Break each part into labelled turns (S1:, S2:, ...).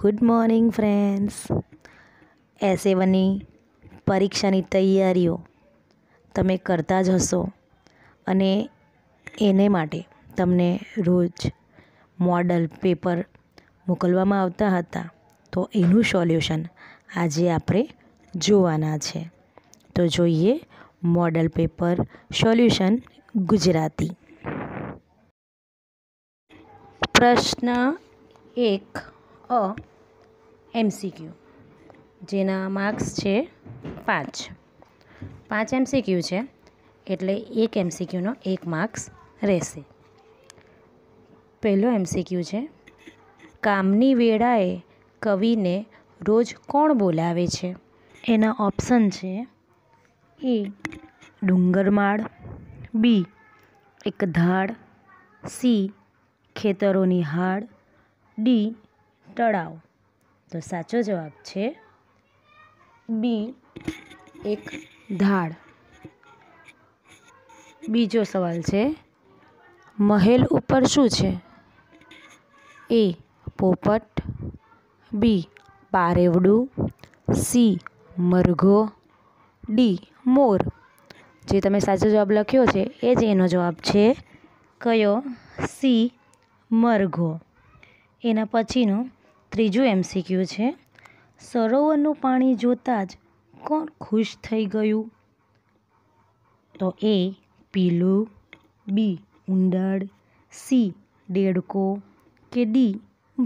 S1: good morning friends એસ એવનની પરીક્ષાની તૈયારીઓ તમે કરતા જ હશો અને એને માટે તમને રોજ મોડલ પેપર મોકલવામાં આવતા હતા તો એનું સોલ્યુશન આજે આપણે જોવાના છે તો જોઈએ મોડલ પેપર સોલ્યુશન ગુજરાતી પ્રશ્ન એક અ એમસીક્યુ જેના માર્ક્સ છે પાંચ પાંચ એમસીક્યુ છે એટલે એક એમસીક્યુનો એક માર્ક્સ રહેશે પહેલો એમસીક્યુ છે કામની વેળાએ કવિને રોજ કોણ બોલાવે છે એના ઓપ્શન છે એ ડુંગરમાળ બી એક ધાડ સી ખેતરોની હાડ ડી તળાવ તો સાચો જવાબ છે બી એક ધાડ બીજો સવાલ છે મહેલ ઉપર શું છે એ પોપટ બી પારેવડું સી મરઘો ડી મોર જે તમે સાચો જવાબ લખ્યો છે એ જ એનો જવાબ છે કયો સી મરઘો એના પછીનો ત્રીજું એમસીક્યુ છે સરોવરનું પાણી જોતાં જ કોણ ખુશ થઈ ગયું તો એ પીલું બી ઉંદર સી દેડકો કે ડી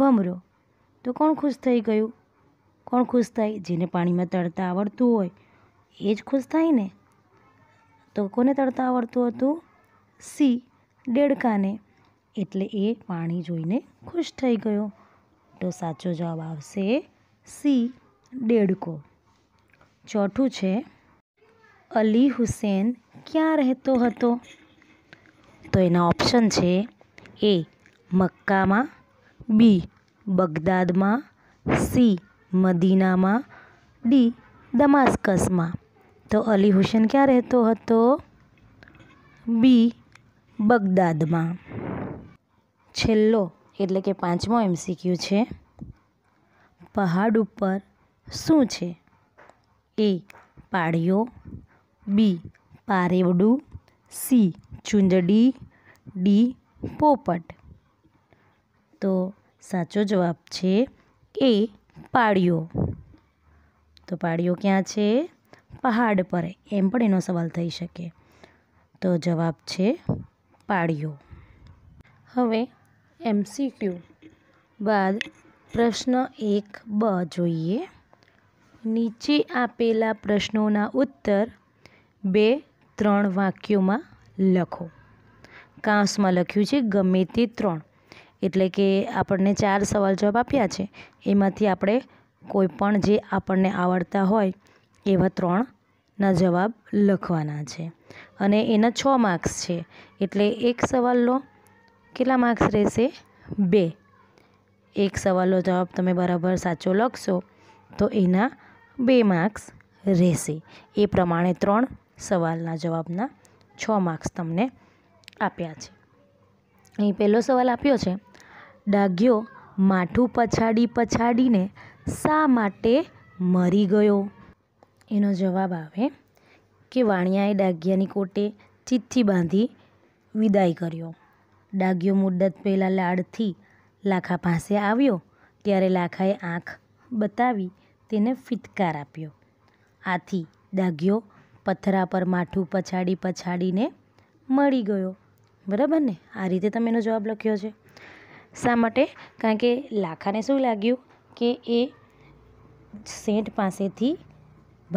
S1: ભમરો તો કોણ ખુશ થઈ ગયું કોણ ખુશ થાય જેને પાણીમાં તરતા આવડતું હોય એ જ ખુશ થાય ને તો કોને તરતા આવડતું હતું સી દેડકાને એટલે એ પાણી જોઈને ખુશ થઈ ગયો તો સાચો જવાબ આવશે સી દેડકો ચોથું છે અલી હુસેન ક્યાં રહેતો હતો તો એના ઓપ્શન છે એ મક્કામાં બી બગદાદમાં સી મદીનામાં ડી દમાસ્કસમાં તો અલી હુસેન ક્યાં રહેતો હતો બી બગદાદમાં છેલ્લો એટલે કે પાંચમો એમસીક્યુ છે પહાડ ઉપર શું છે એ પાળિયો બી પારેવડું સી ચુંદડી ડી પોપટ તો સાચો જવાબ છે એ પાળિયો તો પાળિયો ક્યાં છે પહાડ પર એમ પણ એનો સવાલ થઈ શકે તો જવાબ છે પાળિયો હવે એમસીક્યુ બાદ પ્રશ્ન એક બ જોઈએ નીચે આપેલા પ્રશ્નોના ઉત્તર બે ત્રણ વાક્યોમાં લખો કાંસમાં લખ્યું છે ગમે તે ત્રણ એટલે કે આપણને ચાર સવાલ જવાબ આપ્યા છે એમાંથી આપણે કોઈ પણ જે આપણને આવડતા હોય એવા ત્રણના જવાબ લખવાના છે અને એના છ માર્ક્સ છે એટલે એક સવાલ લો કેટલા માર્ક્સ રહેશે બે એક સવાલનો જવાબ તમે બરાબર સાચો લખશો તો એના બે માર્ક્સ રહેશે એ પ્રમાણે ત્રણ સવાલના જવાબના છ માર્ક્સ તમને આપ્યા છે અહીં પહેલો સવાલ આપ્યો છે ડાઘ્યો માઠું પછાડી પછાડીને શા માટે મરી ગયો એનો જવાબ આવે કે વાણિયાએ ડાઘિયાની કોટે ચિઠ્ઠી બાંધી વિદાય કર્યો ડાગ્યો મુદ્દત પહેલાં લાડથી લાખા પાસે આવ્યો ત્યારે લાખાએ આંખ બતાવી તેને ફિટકાર આપ્યો આથી ડાગ્યો પથરા પર માઠું પછાડી પછાડીને મળી ગયો બરાબર ને આ રીતે તમે એનો જવાબ લખ્યો છે શા માટે કારણ કે લાખાને શું લાગ્યું કે એ શેઠ પાસેથી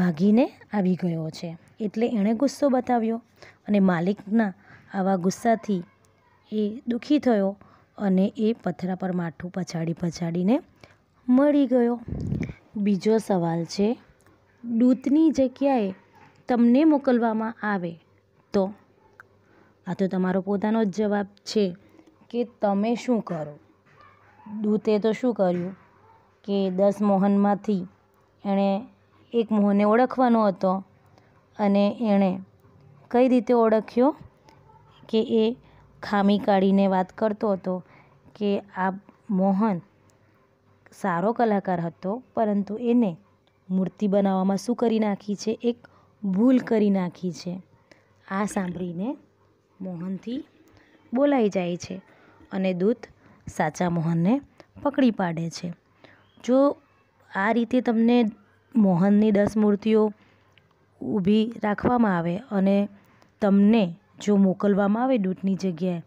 S1: ભાગીને આવી ગયો છે એટલે એણે ગુસ્સો બતાવ્યો અને માલિકના આવા ગુસ્સાથી એ દુઃખી થયો અને એ પથરા પર માઠું પછાડી પછાડીને મળી ગયો બીજો સવાલ છે દૂતની જગ્યાએ તમને મોકલવામાં આવે તો આ તો તમારો પોતાનો જ જવાબ છે કે તમે શું કરો દૂતે તો શું કર્યું કે દસ મોહનમાંથી એણે એક મોહનને ઓળખવાનો હતો અને એણે કઈ રીતે ઓળખ્યો કે એ ખામી કાઢીને વાત કરતો હતો કે આ મોહન સારો કલાકાર હતો પરંતુ એને મૂર્તિ બનાવવામાં શું કરી નાખી છે એક ભૂલ કરી નાખી છે આ સાંભળીને મોહનથી બોલાઈ જાય છે અને દૂત સાચા મોહનને પકડી પાડે છે જો આ રીતે તમને મોહનની દસ મૂર્તિઓ ઊભી રાખવામાં આવે અને તમને જો મોકલવામાં આવે દૂટની જગ્યાએ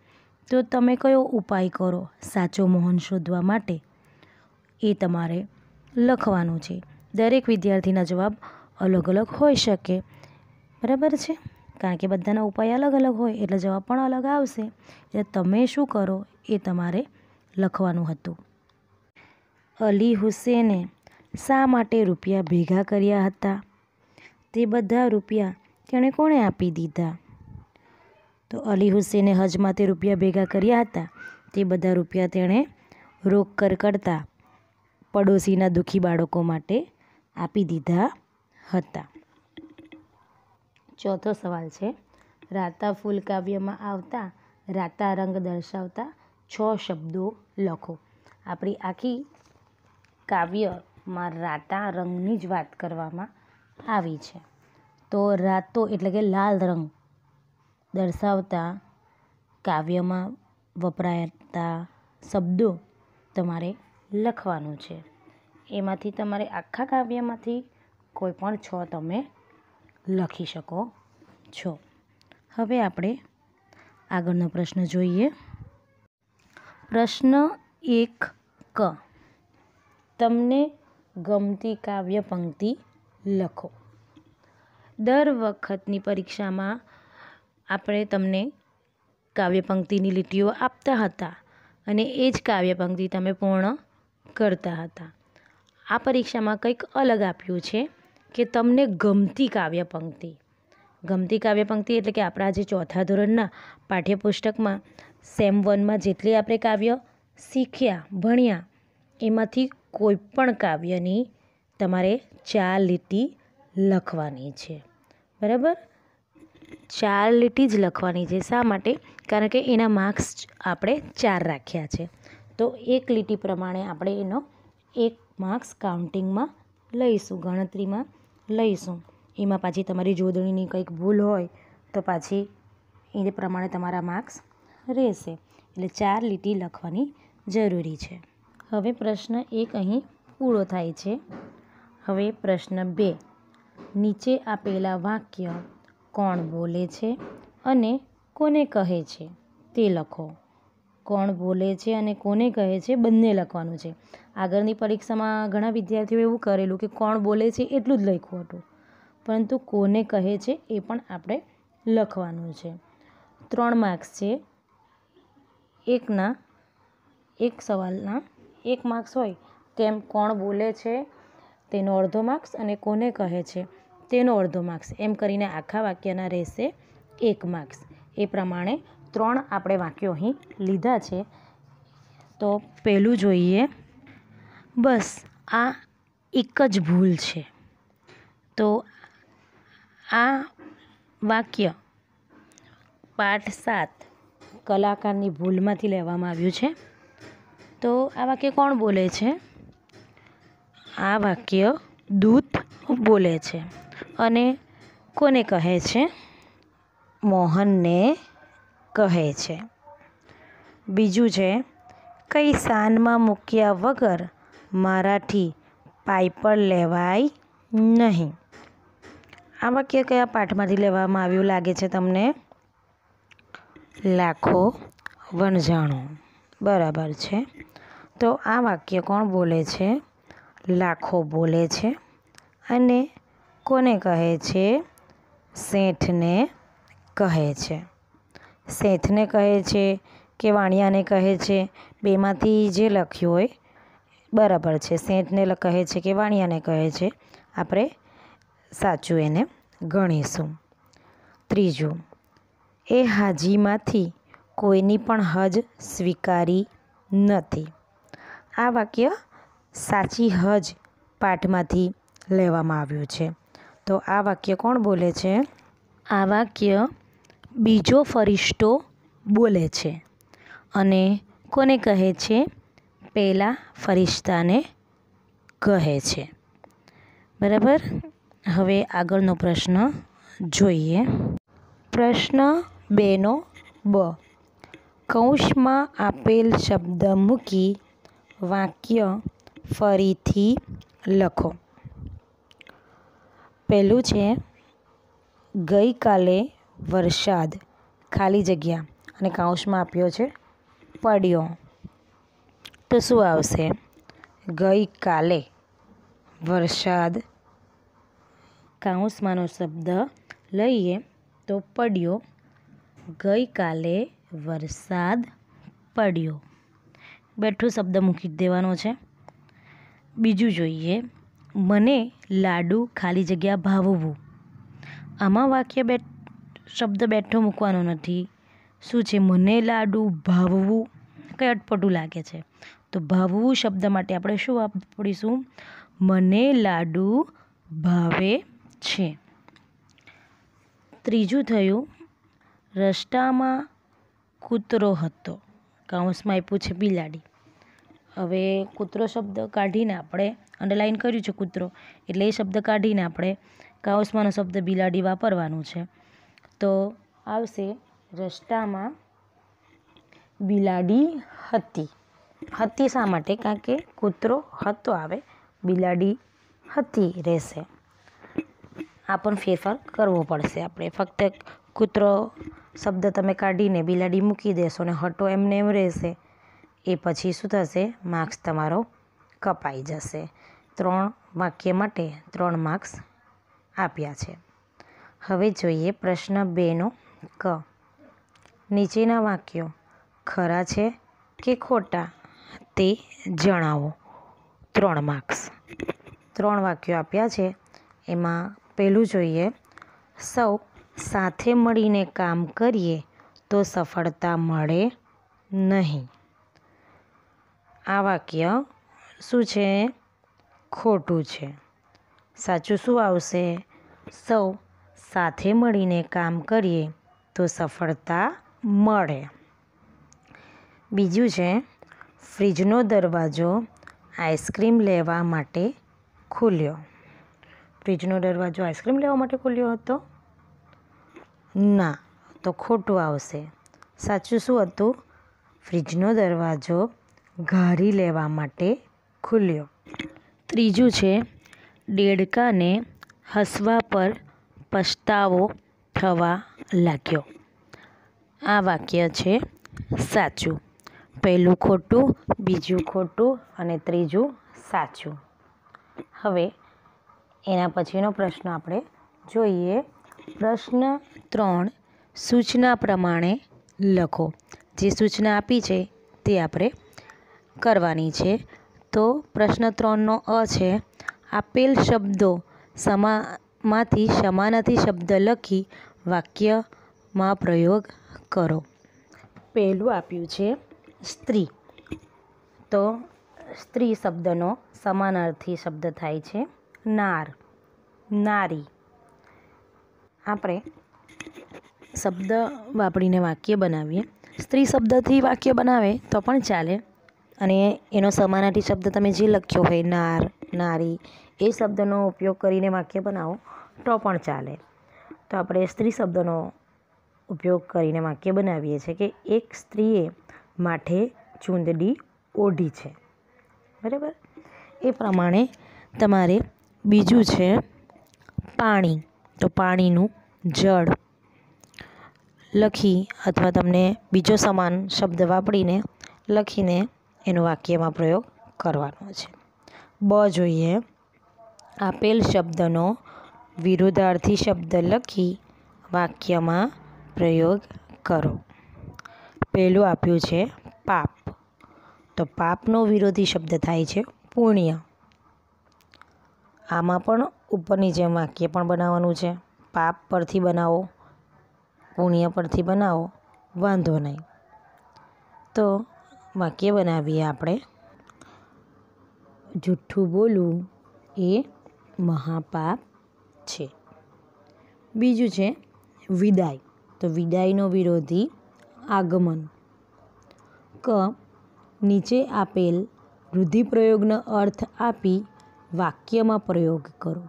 S1: તો તમે કયો ઉપાય કરો સાચો મોહન શોધવા માટે એ તમારે લખવાનું છે દરેક વિદ્યાર્થીના જવાબ અલગ અલગ હોઈ શકે બરાબર છે કારણ કે બધાના ઉપાય અલગ અલગ હોય એટલે જવાબ પણ અલગ આવશે એટલે તમે શું કરો એ તમારે લખવાનું હતું અલી હુસેને શા માટે રૂપિયા ભેગા કર્યા હતા તે બધા રૂપિયા તેણે કોણે આપી દીધા તો અલી હુસેને હજમાં તે રૂપિયા ભેગા કર્યા હતા તે બધા રૂપિયા તેણે રોક કરકડતા પડોશીના દુઃખી બાળકો માટે આપી દીધા હતા ચોથો સવાલ છે રાતા ફૂલ કાવ્યમાં આવતા રાતા રંગ દર્શાવતા છ શબ્દો લખો આપણી આખી કાવ્યમાં રાતા રંગની જ વાત કરવામાં આવી છે તો રાતો એટલે કે લાલ રંગ દર્શાવતા કાવ્યમાં વપરાતા શબ્દો તમારે લખવાનું છે એમાંથી તમારે આખા કાવ્યમાંથી કોઈ પણ છ તમે લખી શકો છો હવે આપણે આગળનો પ્રશ્ન જોઈએ પ્રશ્ન એક ક તમને ગમતી કાવ્ય પંક્તિ લખો દર વખતની પરીક્ષામાં આપણે તમને કાવ્યપંક્તિની લીટીઓ આપતા હતા અને એ જ કાવ્ય પંક્તિ તમે પૂર્ણ કરતા હતા આ પરીક્ષામાં કંઈક અલગ આપ્યું છે કે તમને ગમતી કાવ્ય પંક્તિ ગમતી કાવ્યપંક્તિ એટલે કે આપણા જે ચોથા ધોરણના પાઠ્યપુસ્તકમાં સેમ વનમાં જેટલી આપણે કાવ્ય શીખ્યા ભણ્યા એમાંથી કોઈ પણ કાવ્યની તમારે ચાર લીટી લખવાની છે બરાબર ચાર લીટી જ લખવાની છે શા માટે કારણ કે એના માર્ક્સ આપણે ચાર રાખ્યા છે તો એક લીટી પ્રમાણે આપણે એનો એક માર્ક્સ કાઉન્ટિંગમાં લઈશું ગણતરીમાં લઈશું એમાં પાછી તમારી જોડણીની કંઈક ભૂલ હોય તો પાછી એ પ્રમાણે તમારા માર્ક્સ રહેશે એટલે ચાર લીટી લખવાની જરૂરી છે હવે પ્રશ્ન એક અહીં પૂરો થાય છે હવે પ્રશ્ન બે નીચે આપેલા વાક્ય કોણ બોલે છે અને કોને કહે છે તે લખો કોણ બોલે છે અને કોને કહે છે બંને લખવાનું છે આગળની પરીક્ષામાં ઘણા વિદ્યાર્થીઓ એવું કરેલું કે કોણ બોલે છે એટલું જ લખ્યું હતું પરંતુ કોને કહે છે એ પણ આપણે લખવાનું છે ત્રણ માર્ક્સ છે એકના એક સવાલના એક માર્ક્સ હોય તેમ કોણ બોલે છે તેનો અડધો માર્ક્સ અને કોને કહે છે તેનો અડધો માર્ક્સ એમ કરીને આખા વાક્યના રહેશે એક માર્ક્સ એ પ્રમાણે ત્રણ આપણે વાક્યો અહીં લીધા છે તો પહેલું જોઈએ બસ આ એક જ ભૂલ છે તો આ વાક્ય પાઠ સાત કલાકારની ભૂલમાંથી લેવામાં આવ્યું છે તો આ વાક્ય કોણ બોલે છે આ વાક્ય દૂત બોલે છે અને કોને કહે છે મોહનને કહે છે બીજું છે કઈ શાનમાં મૂક્યા વગર મારાથી પાઇપર લેવાય નહીં આ વાક્ય કયા પાઠમાંથી લેવામાં આવ્યું લાગે છે તમને લાખો વણજાણો બરાબર છે તો આ વાક્ય કોણ બોલે છે લાખો બોલે છે અને કોને કહે છે શેઠને કહે છે શેઠને કહે છે કે વાણિયાને કહે છે બેમાંથી જે લખ્યું હોય બરાબર છે શેઠને કહે છે કે વાણિયાને કહે છે આપણે સાચું એને ગણીશું ત્રીજું એ હાજીમાંથી કોઈની પણ હજ સ્વીકારી નથી આ વાક્ય સાચી હજ પાઠમાંથી લેવામાં આવ્યું છે તો આ વાક્ય કોણ બોલે છે આ વાક્ય બીજો ફરિશ્તો બોલે છે અને કોને કહે છે પહેલાં ફરિશ્તાને કહે છે બરાબર હવે આગળનો પ્રશ્ન જોઈએ પ્રશ્ન બેનો બ કૌંસમાં આપેલ શબ્દ મૂકી વાક્ય ફરીથી લખો પહેલું છે ગઈકાલે વરસાદ ખાલી જગ્યા અને કાઉન્સમાં આપ્યો છે પડ્યો તો શું આવશે ગઈકાલે વરસાદ કાઉન્સમાંનો શબ્દ લઈએ તો પડ્યો ગઈકાલે વરસાદ પડ્યો બેઠો શબ્દ મૂકી દેવાનો છે બીજું જોઈએ મને લાડુ ખાલી જગ્યા ભાવવું આમાં વાક્ય બે શબ્દ બેઠો મૂકવાનો નથી શું છે મને લાડુ ભાવવું કંઈ અટપટું લાગે છે તો ભાવવું શબ્દ માટે આપણે શું વાપરીશું મને લાડુ ભાવે છે ત્રીજું થયું રસ્તામાં કૂતરો હતો કાઉન્સમાં આપ્યું છે બિલાડી હવે કૂતરો શબ્દ કાઢીને આપણે અંડરલાઇન કર્યું છે કૂતરો એટલે એ શબ્દ કાઢીને આપણે કાઉસમાંનો શબ્દ બિલાડી વાપરવાનું છે તો આવશે રસ્તામાં બિલાડી હતી હતી શા માટે કારણ કે કૂતરો હતો આવે બિલાડી હતી રહેશે આ પણ ફેરફાર કરવો પડશે આપણે ફક્ત કૂતરો શબ્દ તમે કાઢીને બિલાડી મૂકી દેશો ને હટો એમને એમ રહેશે એ પછી શું થશે માર્ક્સ તમારો કપાઈ જશે ત્રણ વાક્ય માટે ત્રણ માર્ક્સ આપ્યા છે હવે જોઈએ પ્રશ્ન બેનો ક નીચેના વાક્યો ખરા છે કે ખોટા તે જણાવો ત્રણ માર્ક્સ ત્રણ વાક્યો આપ્યા છે એમાં પહેલું જોઈએ સૌ સાથે મળીને કામ કરીએ તો સફળતા મળે નહીં આ વાક્ય શું છે ખોટું છે સાચું શું આવશે સૌ સાથે મળીને કામ કરીએ તો સફળતા મળે બીજું છે ફ્રીજનો દરવાજો આઈસ્ક્રીમ લેવા માટે ખુલ્યો ફ્રીજનો દરવાજો આઈસ્ક્રીમ લેવા માટે ખુલ્યો હતો ના તો ખોટું આવશે સાચું શું હતું ફ્રીજનો દરવાજો ઘારી લેવા માટે ખુલ્યો ત્રીજું છે દેડકાને હસવા પર પસ્તાવો થવા લાગ્યો આ વાક્ય છે સાચું પહેલું ખોટું બીજું ખોટું અને ત્રીજું સાચું હવે એના પછીનો પ્રશ્ન આપણે જોઈએ પ્રશ્ન ત્રણ સૂચના પ્રમાણે લખો જે સૂચના આપી છે તે આપણે કરવાની છે તો પ્રશ્ન ત્રણનો અ છે આપેલ શબ્દો સમામાંથી સમાનાથી શબ્દ લખી વાક્યમાં પ્રયોગ કરો પહેલું આપ્યું છે સ્ત્રી તો સ્ત્રી શબ્દનો સમાનાર્થી શબ્દ થાય છે નાર નારી આપણે શબ્દ વાપરીને વાક્ય બનાવીએ સ્ત્રી શબ્દથી વાક્ય બનાવે તો પણ ચાલે અને એનો સમાનાર્થી શબ્દ તમે જે લખ્યો હોય નાર નારી એ શબ્દનો ઉપયોગ કરીને વાક્ય બનાવો તો પણ ચાલે તો આપણે સ્ત્રી શબ્દનો ઉપયોગ કરીને વાક્ય બનાવીએ છીએ કે એક સ્ત્રીએ માઠે ચૂંદડી ઓઢી છે બરાબર એ પ્રમાણે તમારે બીજું છે પાણી તો પાણીનું જળ લખી અથવા તમને બીજો સમાન શબ્દ વાપરીને લખીને એનો વાક્યમાં પ્રયોગ કરવાનો છે બ જોઈએ આપેલ શબ્દનો વિરુદ્ધાર્થી શબ્દ લખી વાક્યમાં પ્રયોગ કરો પહેલું આપ્યું છે પાપ તો પાપનો વિરોધી શબ્દ થાય છે પુણ્ય આમાં પણ ઉપરની જેમ વાક્ય પણ બનાવવાનું છે પાપ પરથી બનાવો પુણ્ય પરથી બનાવો વાંધો નહીં તો વાક્ય બનાવીએ આપણે જૂઠું બોલવું એ મહાપાપ છે બીજું છે વિદાય તો વિદાયનો વિરોધી આગમન ક નીચે આપેલ રૂઢિપ્રયોગનો અર્થ આપી વાક્યમાં પ્રયોગ કરો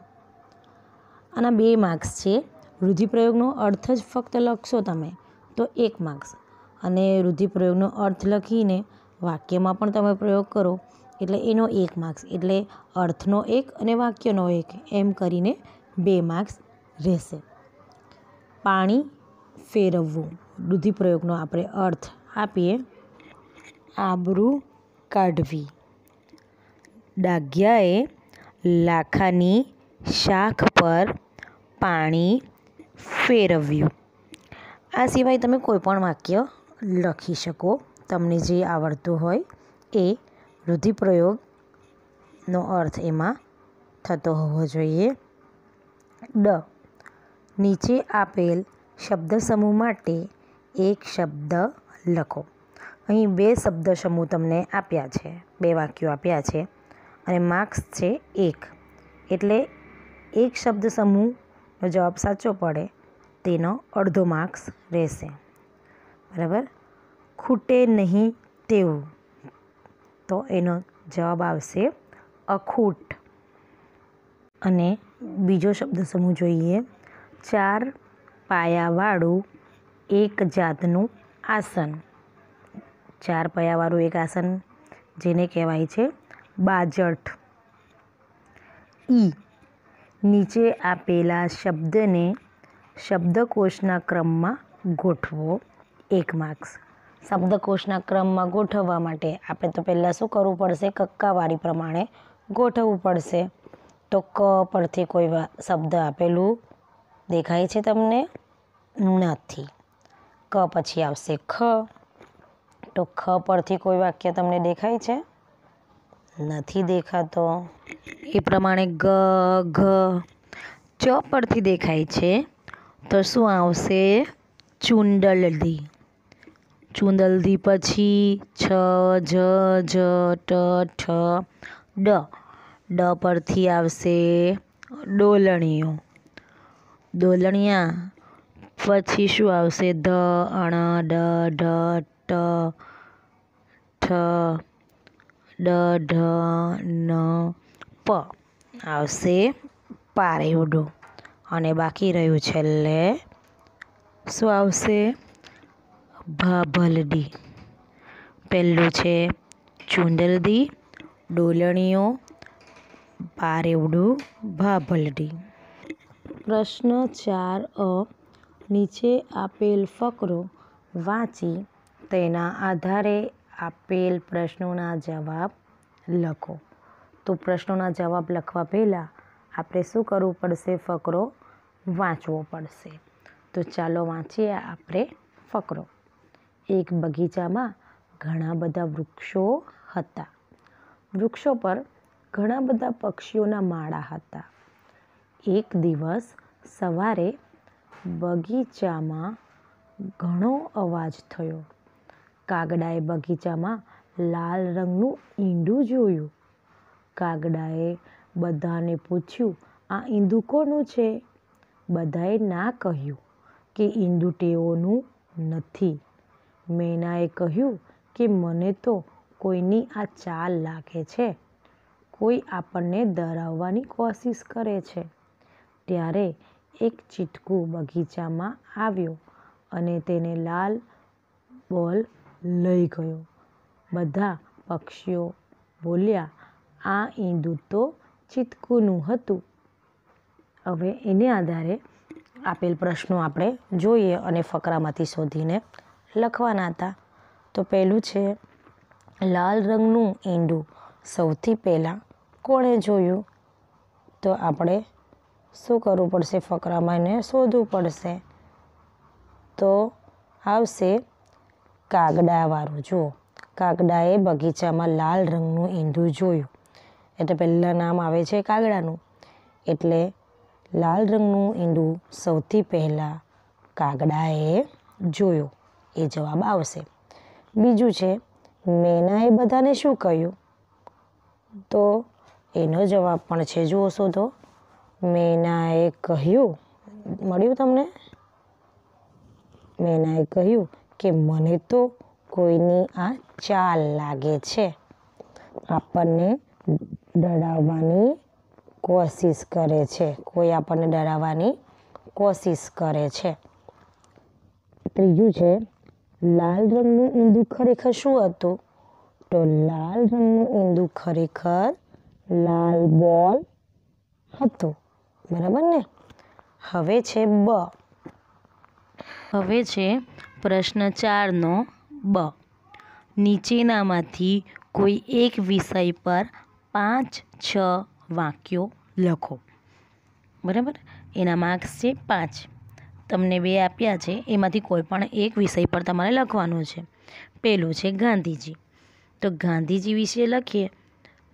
S1: આના બે માર્ક્સ છે રૂઢિપ્રયોગનો અર્થ જ ફક્ત લખશો તમે તો એક માર્ક્સ અને રૂઢિપ્રયોગનો અર્થ લખીને વાક્યમાં પણ તમે પ્રયોગ કરો એટલે એનો એક માર્ક્સ એટલે અર્થનો એક અને વાક્યનો એક એમ કરીને બે માર્ક્સ રહેશે પાણી ફેરવવું રૂઢિપ્રયોગનો આપણે અર્થ આપીએ આબરૂ કાઢવી ડાઘિયાએ લાખાની શાખ પર પાણી ફેરવ્યું આ સિવાય તમે કોઈ પણ વાક્ય લખી શકો તમને જે આવડતું હોય એ રૂઢિપ્રયોગનો અર્થ એમાં થતો હોવો જોઈએ ડ નીચે આપેલ શબ્દસમૂહ માટે એક શબ્દ લખો અહીં બે શબ્દ સમૂહ તમને આપ્યા છે બે વાક્યો આપ્યા છે અને માર્ક્સ છે એક એટલે એક શબ્દ સમૂહનો જવાબ સાચો પડે તેનો અડધો માર્ક્સ રહેશે બરાબર ખૂટે નહીં તેવું તો એનો જવાબ આવશે અખૂટ અને બીજો શબ્દ સમૂહ જોઈએ ચાર પાયાવાળું એક જાતનું આસન ચાર પાયાવાળું એક આસન જેને કહેવાય છે બાજઠ ઈ નીચે આપેલા શબ્દને શબ્દકોશના ક્રમમાં ગોઠવો એક માર્ક્સ શબ્દકોષના ક્રમમાં ગોઠવવા માટે આપણે તો પહેલાં શું કરવું પડશે કક્કાવારી પ્રમાણે ગોઠવવું પડશે તો ક પરથી કોઈ શબ્દ આપેલું દેખાય છે તમને નથી ક પછી આવશે ખ તો ખ પરથી કોઈ વાક્ય તમને દેખાય છે નથી દેખાતો એ પ્રમાણે ગ ઘ ચ પરથી દેખાય છે તો શું આવશે ચુંડલડી ચુંદલધી પછી છ ઝ જ ટ ઠ ડ ડ પરથી આવશે ડોલણીઓ ડોલણિયા પછી શું આવશે ધ અણ ડ ઢ ટ ઠ ડ ઢ ન પ આવશે પારેવડું અને બાકી રહ્યું છેલ્લે શું આવશે ભાભલડી પહેલું છે ચુંદલદી ડોલણીઓ પારેવડું ભાભલડી પ્રશ્ન ચાર અ નીચે આપેલ ફકરો વાંચી તેના આધારે આપેલ પ્રશ્નોના જવાબ લખો તો પ્રશ્નોના જવાબ લખવા પહેલાં આપણે શું કરવું પડશે ફકરો વાંચવો પડશે તો ચાલો વાંચીએ આપણે ફકરો એક બગીચામાં ઘણા બધા વૃક્ષો હતા વૃક્ષો પર ઘણા બધા પક્ષીઓના માળા હતા એક દિવસ સવારે બગીચામાં ઘણો અવાજ થયો કાગડાએ બગીચામાં લાલ રંગનું ઈંડું જોયું કાગડાએ બધાને પૂછ્યું આ ઈંડું કોનું છે બધાએ ના કહ્યું કે ઈંડું ટેઓનું નથી મેનાએ કહ્યું કે મને તો કોઈની આ ચાલ લાગે છે કોઈ આપણને ડરાવવાની કોશિશ કરે છે ત્યારે એક ચીટકું બગીચામાં આવ્યો અને તેને લાલ બોલ લઈ ગયો બધા પક્ષીઓ બોલ્યા આ ઈંડું તો ચીતકુનું હતું હવે એને આધારે આપેલ પ્રશ્નો આપણે જોઈએ અને ફકરામાંથી શોધીને લખવાના હતા તો પહેલું છે લાલ રંગનું ઈંડું સૌથી પહેલાં કોણે જોયું તો આપણે શું કરવું પડશે ફકરામાં એને શોધવું પડશે તો આવશે કાગડાવાળું જુઓ કાગડાએ બગીચામાં લાલ રંગનું ઈંડું જોયું એટલે પહેલાં નામ આવે છે કાગડાનું એટલે લાલ રંગનું ઈંડું સૌથી પહેલાં કાગડાએ જોયું એ જવાબ આવશે બીજું છે મેનાએ બધાને શું કહ્યું તો એનો જવાબ પણ છે જુઓ તો મેનાએ કહ્યું મળ્યું તમને મેનાએ કહ્યું કે મને તો કોઈની આ ચાલ લાગે છે આપણને ડરાવવાની કોશિશ કરે છે કોઈ આપણને ડરાવવાની કોશિશ કરે છે ત્રીજું છે લાલ રંગનું ઊંધું ખરેખર શું હતું તો લાલ રંગનું ઊંધું ખરેખર લાલ બોલ હતો બરાબર ને હવે છે બ હવે છે પ્રશ્ન ચારનો બ નીચેનામાંથી કોઈ એક વિષય પર પાંચ છ વાક્યો લખો બરાબર એના માર્ક્સ છે પાંચ તમને બે આપ્યા છે એમાંથી કોઈપણ એક વિષય પર તમારે લખવાનું છે પહેલું છે ગાંધીજી તો ગાંધીજી વિશે લખીએ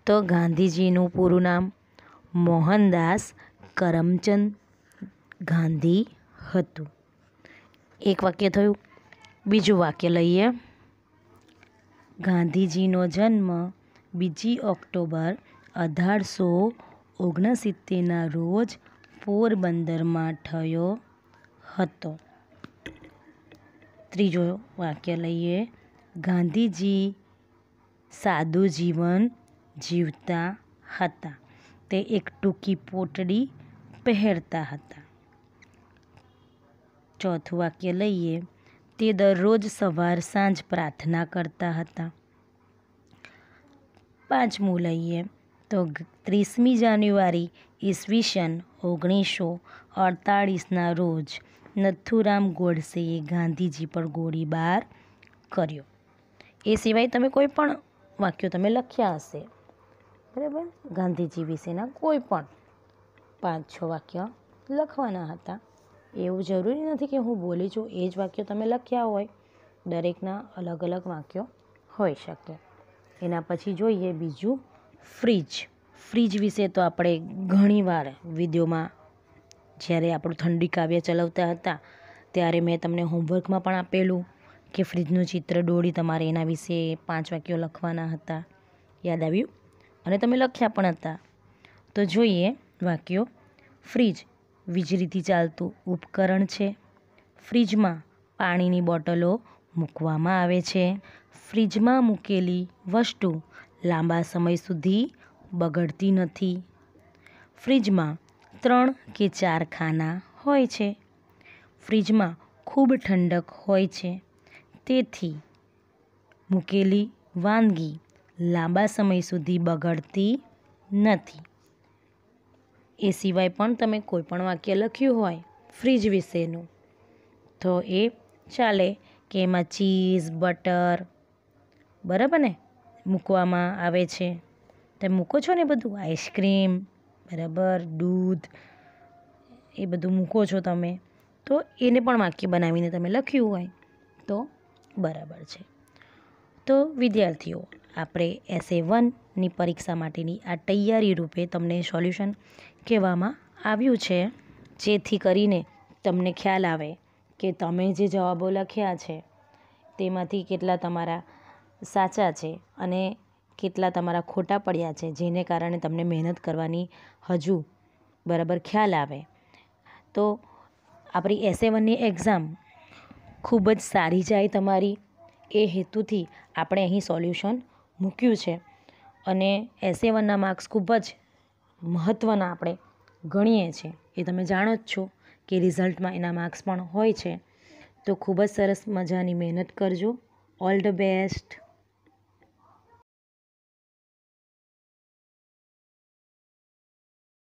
S1: તો ગાંધીજીનું પૂરું નામ મોહનદાસ કરમચંદ ગાંધી હતું એક વાક્ય થયું બીજું વાક્ય લઈએ ગાંધીજીનો જન્મ બીજી ઓક્ટોબર અઢારસો ઓગણસિત્તેરના રોજ પોરબંદરમાં થયો હતો ત્રીજો વાક્ય લઈએ ગાંધીજી સાદું જીવન જીવતા હતા તે એક ટૂંકી પોટડી પહેરતા હતા ચોથું વાક્ય લઈએ તે દરરોજ સવાર સાંજ પ્રાર્થના કરતા હતા પાંચમું લઈએ તો ત્રીસમી જાન્યુઆરી ઈસવીસન ઓગણીસો અડતાળીસના રોજ નથુરામ ગોડસેએ ગાંધીજી પર ગોળીબાર કર્યો એ સિવાય તમે કોઈ પણ વાક્યો તમે લખ્યા હશે બરાબર ગાંધીજી વિશેના કોઈ પણ પાંચ છ વાક્ય લખવાના હતા એવું જરૂરી નથી કે હું બોલી છું એ જ વાક્યો તમે લખ્યા હોય દરેકના અલગ અલગ વાક્યો હોઈ શકે એના પછી જોઈએ બીજું ફ્રીજ ફ્રીજ વિશે તો આપણે ઘણીવાર વિડીયોમાં જ્યારે આપણું ઠંડી કાવ્ય ચલાવતા હતા ત્યારે મેં તમને હોમવર્કમાં પણ આપેલું કે ફ્રિજનું ચિત્ર દોડી તમારે એના વિશે પાંચ વાક્યો લખવાના હતા યાદ આવ્યું અને તમે લખ્યા પણ હતા તો જોઈએ વાક્યો ફ્રીજ વીજળીથી ચાલતું ઉપકરણ છે ફ્રીજમાં પાણીની બોટલો મૂકવામાં આવે છે ફ્રીજમાં મૂકેલી વસ્તુ લાંબા સમય સુધી બગડતી નથી ફ્રીજમાં ત્રણ કે ચાર ખાના હોય છે ફ્રીજમાં ખૂબ ઠંડક હોય છે તેથી મૂકેલી વાનગી લાંબા સમય સુધી બગડતી નથી એ સિવાય પણ તમે કોઈપણ વાક્ય લખ્યું હોય ફ્રીજ વિશેનું તો એ ચાલે કે એમાં ચીઝ બટર બરાબર ને મૂકવામાં આવે છે તમે મૂકો છો ને બધું આઈસ્ક્રીમ બરાબર દૂધ એ બધું મૂકો છો તમે તો એને પણ વાક્ય બનાવીને તમે લખ્યું હોય તો બરાબર છે તો વિદ્યાર્થીઓ આપણે એસએ વનની પરીક્ષા માટેની આ તૈયારી રૂપે તમને સોલ્યુશન કહેવામાં આવ્યું છે જેથી કરીને તમને ખ્યાલ આવે કે તમે જે જવાબો લખ્યા છે તેમાંથી કેટલા તમારા સાચા છે અને કેટલા તમારા ખોટા પડ્યા છે જેને કારણે તમને મહેનત કરવાની હજુ બરાબર ખ્યાલ આવે તો આપણી એસે વનની એક્ઝામ ખૂબ જ સારી જાય તમારી એ હેતુથી આપણે અહીં સોલ્યુશન મૂક્યું છે અને એસે વનના માર્ક્સ ખૂબ જ મહત્ત્વના આપણે ગણીએ છીએ એ તમે જાણો જ છો કે રિઝલ્ટમાં એના માર્ક્સ પણ હોય છે તો ખૂબ જ સરસ મજાની મહેનત કરજો ઓલ ધ બેસ્ટ